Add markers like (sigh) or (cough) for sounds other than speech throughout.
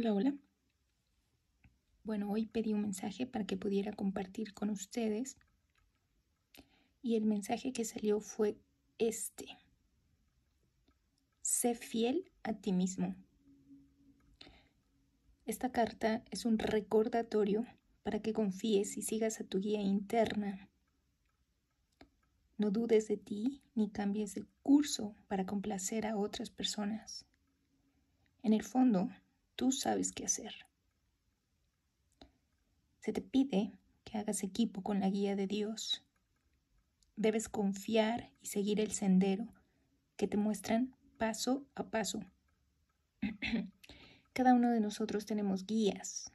Hola, hola. Bueno, hoy pedí un mensaje para que pudiera compartir con ustedes y el mensaje que salió fue este. Sé fiel a ti mismo. Esta carta es un recordatorio para que confíes y sigas a tu guía interna. No dudes de ti ni cambies de curso para complacer a otras personas. En el fondo, Tú sabes qué hacer. Se te pide que hagas equipo con la guía de Dios. Debes confiar y seguir el sendero que te muestran paso a paso. (clears throat) Cada uno de nosotros tenemos guías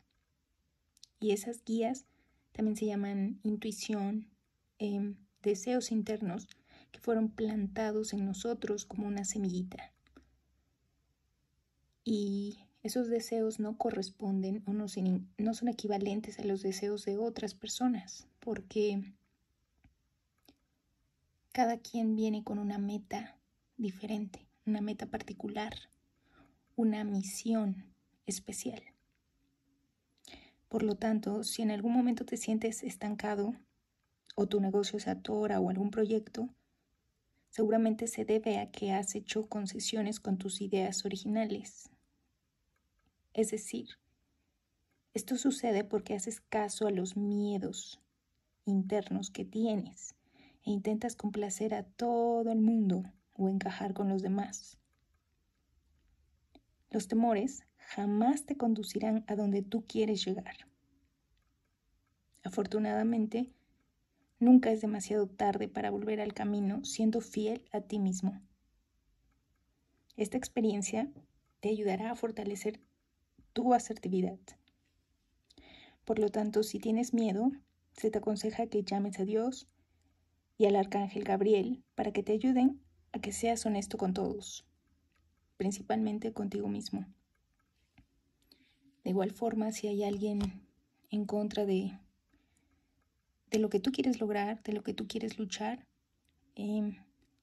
y esas guías también se llaman intuición, em, deseos internos que fueron plantados en nosotros como una semillita. Y esos deseos no corresponden o no, son equivalentes a los deseos de otras personas, porque cada quien viene con una meta diferente, una meta particular, una misión especial. Por lo tanto, si en algún momento te sientes estancado o tu negocio se atora o algún proyecto, seguramente se debe a que has hecho concesiones con tus ideas originales, es decir, esto sucede porque haces caso a los miedos internos que tienes e intentas complacer a todo el mundo o encajar con los demás. Los temores jamás te conducirán a donde tú quieres llegar. Afortunadamente, nunca es demasiado tarde para volver al camino siendo fiel a ti mismo. Esta experiencia te ayudará a fortalecer tu asertividad. Por lo tanto, si tienes miedo, se te aconseja que llames a Dios y al arcángel Gabriel para que te ayuden a que seas honesto con todos, principalmente contigo mismo. De igual forma, si hay alguien en contra de, de lo que tú quieres lograr, de lo que tú quieres luchar, eh,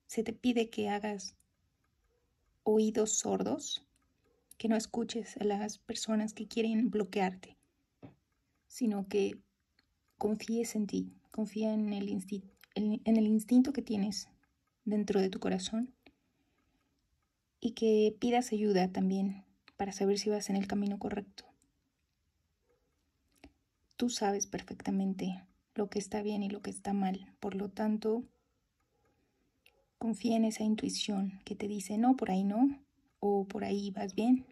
se te pide que hagas oídos sordos que no escuches a las personas que quieren bloquearte, sino que confíes en ti, confía en el, instinto, en el instinto que tienes dentro de tu corazón y que pidas ayuda también para saber si vas en el camino correcto. Tú sabes perfectamente lo que está bien y lo que está mal, por lo tanto, confía en esa intuición que te dice no, por ahí no, o por ahí vas bien.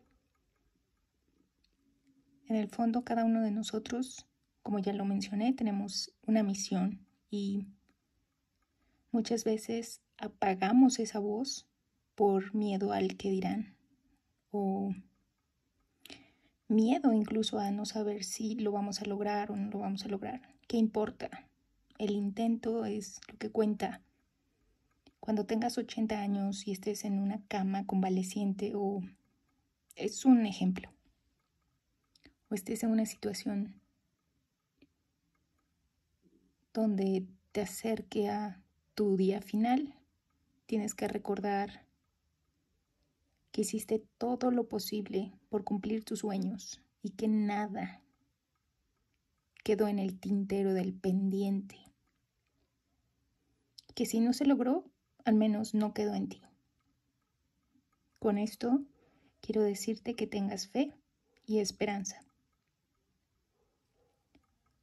En el fondo, cada uno de nosotros, como ya lo mencioné, tenemos una misión y muchas veces apagamos esa voz por miedo al que dirán o miedo incluso a no saber si lo vamos a lograr o no lo vamos a lograr. ¿Qué importa? El intento es lo que cuenta cuando tengas 80 años y estés en una cama convaleciente o es un ejemplo, o estés en una situación donde te acerque a tu día final, tienes que recordar que hiciste todo lo posible por cumplir tus sueños y que nada quedó en el tintero del pendiente. Que si no se logró, al menos no quedó en ti. Con esto quiero decirte que tengas fe y esperanza.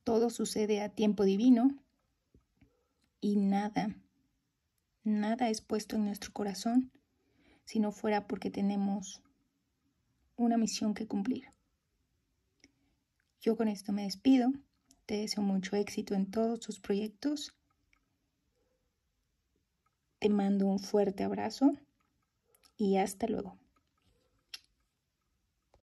Todo sucede a tiempo divino y nada, nada es puesto en nuestro corazón si no fuera porque tenemos una misión que cumplir. Yo con esto me despido. Te deseo mucho éxito en todos tus proyectos te mando un fuerte abrazo y hasta luego.